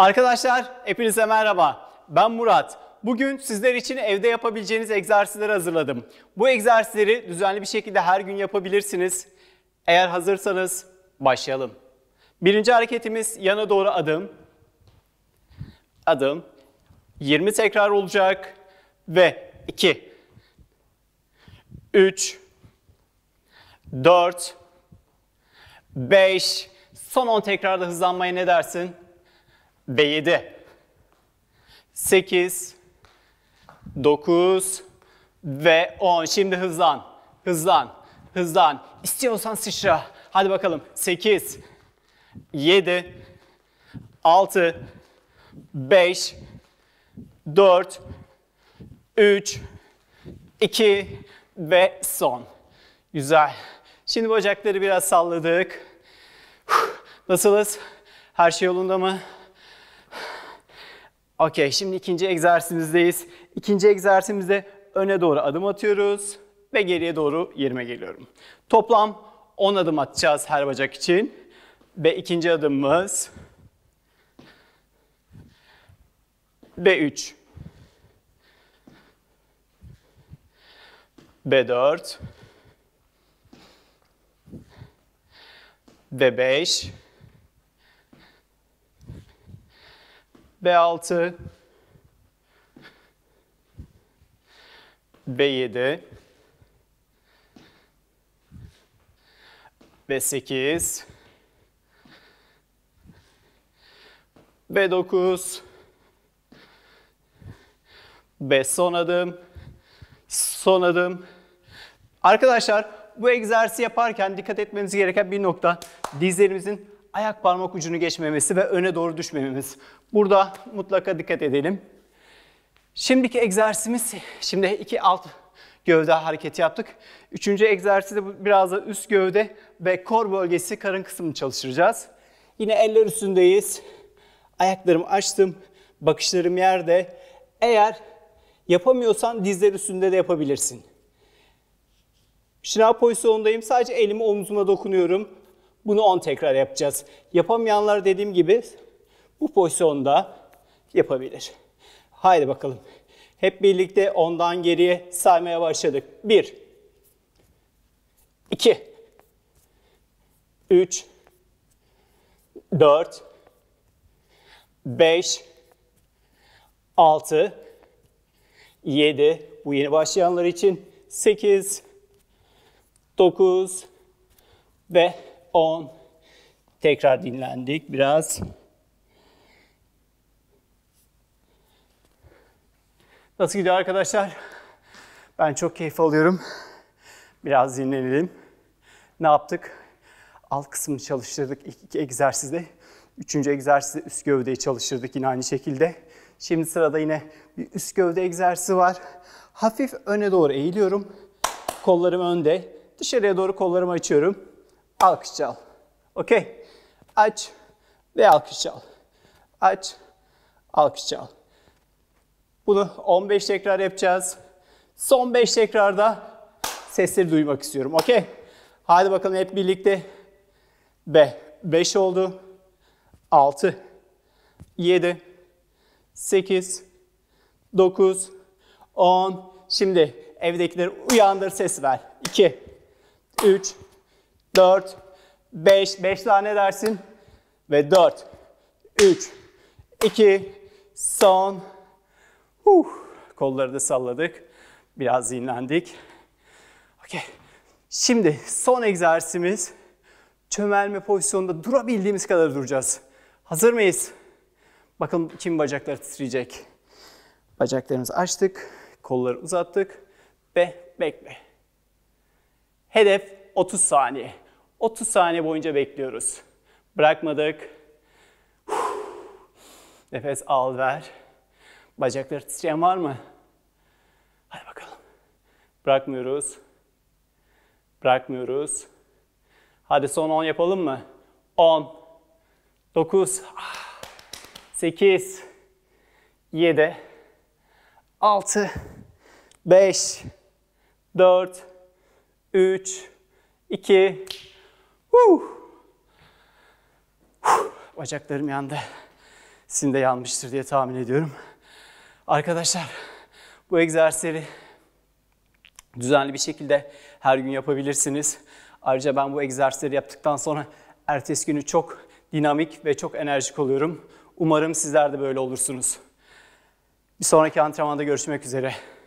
Arkadaşlar hepinize merhaba. Ben Murat. Bugün sizler için evde yapabileceğiniz egzersizleri hazırladım. Bu egzersizleri düzenli bir şekilde her gün yapabilirsiniz. Eğer hazırsanız başlayalım. Birinci hareketimiz yana doğru adım. Adım. 20 tekrar olacak. Ve 2, 3, 4, 5. Son 10 tekrarda hızlanmaya ne dersin? B7. 8, 9 ve 10. Şimdi hızlan, hızlan, hızlan. İstiyorsan sıçra. Hadi bakalım. 8, 7, 6, 5, 4, 3, 2 ve son. Güzel. Şimdi bacakları biraz salladık. Nasılız? Her şey yolunda mı? Okey, şimdi ikinci egzersizimizdeyiz. İkinci egzersizimizde öne doğru adım atıyoruz ve geriye doğru yerime geliyorum. Toplam 10 adım atacağız her bacak için. Ve ikinci adımımız B3 B4 B5 B6, B7 B8 B9 B son adım son adım Arkadaşlar bu egzersizi yaparken dikkat etmeniz gereken bir nokta dizlerimizin ayak parmak ucunu geçmemesi ve öne doğru düşmememiz. Burada mutlaka dikkat edelim. Şimdiki egzersizimiz, şimdi iki alt gövde hareketi yaptık. Üçüncü egzersizde biraz da üst gövde ve kor bölgesi karın kısmını çalıştıracağız. Yine eller üstündeyiz. Ayaklarımı açtım. Bakışlarım yerde. Eğer yapamıyorsan dizler üstünde de yapabilirsin. Şınav pozisyonundayım. Sadece elimi omzuma dokunuyorum. Bunu 10 tekrar yapacağız. Yapamayanlar dediğim gibi bu pozisyonda yapabilir. Haydi bakalım. Hep birlikte ondan geriye saymaya başladık. 1 2 3 4 5 6 7 bu yeni başlayanlar için 8 9 ve 10. Tekrar dinlendik biraz. Nasıl gidiyor arkadaşlar? Ben çok keyif alıyorum. Biraz dinlenelim. Ne yaptık? Alt kısmını çalıştırdık ilk iki egzersizde. Üçüncü egzersizde üst gövdeyi çalıştırdık yine aynı şekilde. Şimdi sırada yine bir üst gövde egzersizi var. Hafif öne doğru eğiliyorum. Kollarım önde. Dışarıya doğru kollarımı açıyorum alkış çal. Okey. Aç ve alkış çal. Aç, alkış çal. Bunu 15 tekrar yapacağız. Son 5 tekrarda sesleri duymak istiyorum. Okey. Hadi bakalım hep birlikte. B. 5 oldu. 6. 7. 8. 9. 10. Şimdi evdekileri uyandır ses ver. 2. 3. 4, 5, 5 tane dersin ve 4, 3, 2, son. Huh. Kolları da salladık. Biraz dinlendik. Okay. Şimdi son egzersizimiz çömelme pozisyonunda durabildiğimiz kadar duracağız. Hazır mıyız? Bakın kim bacakları titreyecek. Bacaklarımızı açtık, kolları uzattık ve bekle. Hedef 30 saniye. 30 saniye boyunca bekliyoruz. Bırakmadık. Nefes al ver. Bacakları titreyen var mı? Hadi bakalım. Bırakmıyoruz. Bırakmıyoruz. Hadi son 10 yapalım mı? 10, 9, 8, 7, 6, 5, 4, 3, 2, Huh. Huh. Bacaklarım yandı. Sizin de yanmıştır diye tahmin ediyorum. Arkadaşlar bu egzersizi düzenli bir şekilde her gün yapabilirsiniz. Ayrıca ben bu egzersizleri yaptıktan sonra ertesi günü çok dinamik ve çok enerjik oluyorum. Umarım sizler de böyle olursunuz. Bir sonraki antrenmanda görüşmek üzere.